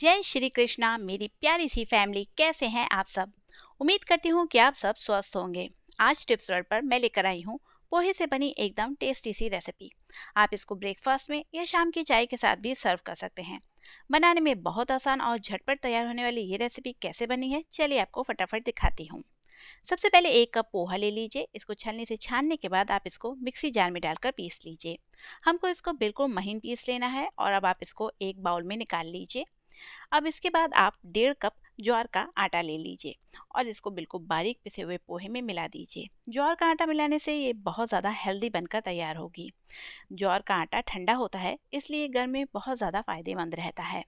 जय श्री कृष्णा मेरी प्यारी सी फैमिली कैसे हैं आप सब उम्मीद करती हूँ कि आप सब स्वस्थ होंगे आज टिप्स वर्ल्ड पर मैं लेकर आई हूँ पोहे से बनी एकदम टेस्टी सी रेसिपी आप इसको ब्रेकफास्ट में या शाम की चाय के साथ भी सर्व कर सकते हैं बनाने में बहुत आसान और झटपट तैयार होने वाली ये रेसिपी कैसे बनी है चलिए आपको फटाफट दिखाती हूँ सबसे पहले एक कप पोहा ले लीजिए इसको छलने से छानने के बाद आप इसको मिक्सी जार में डालकर पीस लीजिए हमको इसको बिल्कुल महीन पीस लेना है और अब आप इसको एक बाउल में निकाल लीजिए अब इसके बाद आप डेढ़ कप ज्वार का आटा ले लीजिए और इसको बिल्कुल बारीक पिसे हुए पोहे में मिला दीजिए ज्वार का आटा मिलाने से ये बहुत ज़्यादा हेल्दी बनकर तैयार होगी ज्वार का आटा ठंडा होता है इसलिए घर में बहुत ज़्यादा फायदेमंद रहता है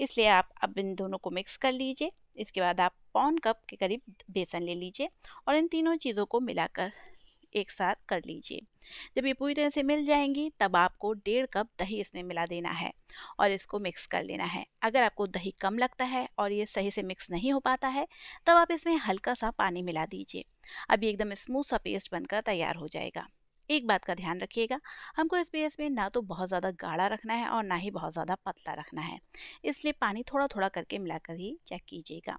इसलिए आप अब इन दोनों को मिक्स कर लीजिए इसके बाद आप पौन कप के करीब बेसन ले लीजिए और इन तीनों चीज़ों को मिलाकर एक साथ कर लीजिए जब ये पूरी तरह से मिल जाएंगी तब आपको डेढ़ कप दही इसमें मिला देना है और इसको मिक्स कर लेना है अगर आपको दही कम लगता है और ये सही से मिक्स नहीं हो पाता है तब आप इसमें हल्का सा पानी मिला दीजिए अब ये एकदम स्मूथ सा पेस्ट बनकर तैयार हो जाएगा एक बात का ध्यान रखिएगा हमको इस पेस्ट में ना तो बहुत ज़्यादा गाढ़ा रखना है और ना ही बहुत ज़्यादा पतला रखना है इसलिए पानी थोड़ा थोड़ा करके मिलाकर ही चेक कीजिएगा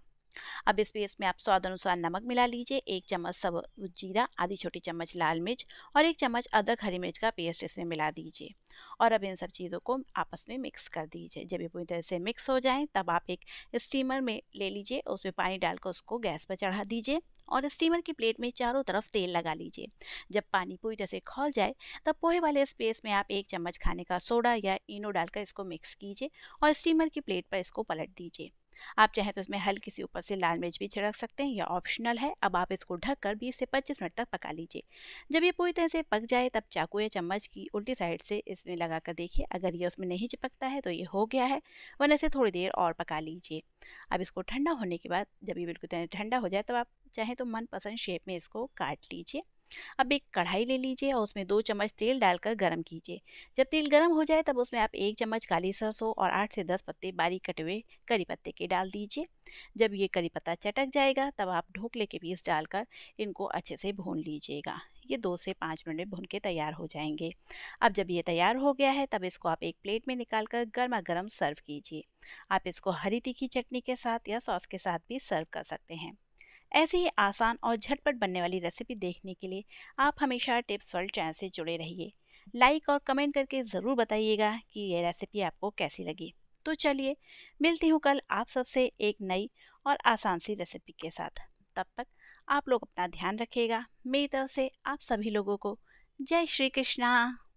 अब इस पेस्ट में आप स्वाद अनुसार नमक मिला लीजिए एक चम्मच सब जीरा आधी छोटी चम्मच लाल मिर्च और एक चम्मच अदरक हरी मिर्च का पेस्ट इसमें मिला दीजिए और अब इन सब चीज़ों को आपस में मिक्स कर दीजिए जब ये पूरी तरह से मिक्स हो जाए तब आप एक स्टीमर में ले लीजिए उसमें पानी डालकर उसको गैस पर चढ़ा दीजिए और स्टीमर की प्लेट में चारों तरफ तेल लगा लीजिए जब पानी पूरी तरह से खोल जाए तब पोहे वाले स्पेस में आप एक चम्मच खाने का सोडा या इनो डालकर इसको मिक्स कीजिए और स्टीमर की प्लेट पर इसको पलट दीजिए आप चाहें तो इसमें हल्की सी ऊपर से लाल मिर्च भी छिड़क सकते हैं यह ऑप्शनल है अब आप इसको ढककर 20 से 25 मिनट तक पका लीजिए जब ये पूरी तरह से पक जाए तब चाकू या चम्मच की उल्टी साइड से इसमें लगा कर देखिए अगर ये उसमें नहीं चिपकता है तो ये हो गया है वरना इसे थोड़ी देर और पका लीजिए अब इसको ठंडा होने के बाद जब ये बिल्कुल ठंडा हो जाए तब आप चाहें तो मनपसंद शेप में इसको काट लीजिए अब एक कढ़ाई ले लीजिए और उसमें दो चम्मच तेल डालकर गर्म कीजिए जब तेल गर्म हो जाए तब उसमें आप एक चम्मच काली सरसों और आठ से दस पत्ते बारीक कटे हुए करी पत्ते के डाल दीजिए जब ये करी पत्ता चटक जाएगा तब आप ढोकले के पीस डालकर इनको अच्छे से भून लीजिएगा ये दो से पाँच मिनट में भून के तैयार हो जाएंगे अब जब ये तैयार हो गया है तब इसको आप एक प्लेट में निकाल कर गर्मा गर्म सर्व कीजिए आप इसको हरी तीखी चटनी के साथ या सॉस के साथ भी सर्व कर सकते हैं ऐसे ही आसान और झटपट बनने वाली रेसिपी देखने के लिए आप हमेशा टिप्स वर्ल्ड चैनल से जुड़े रहिए लाइक और कमेंट करके ज़रूर बताइएगा कि ये रेसिपी आपको कैसी लगी तो चलिए मिलती हूँ कल आप सबसे एक नई और आसान सी रेसिपी के साथ तब तक आप लोग अपना ध्यान रखिएगा मेरी तरफ से आप सभी लोगों को जय श्री कृष्णा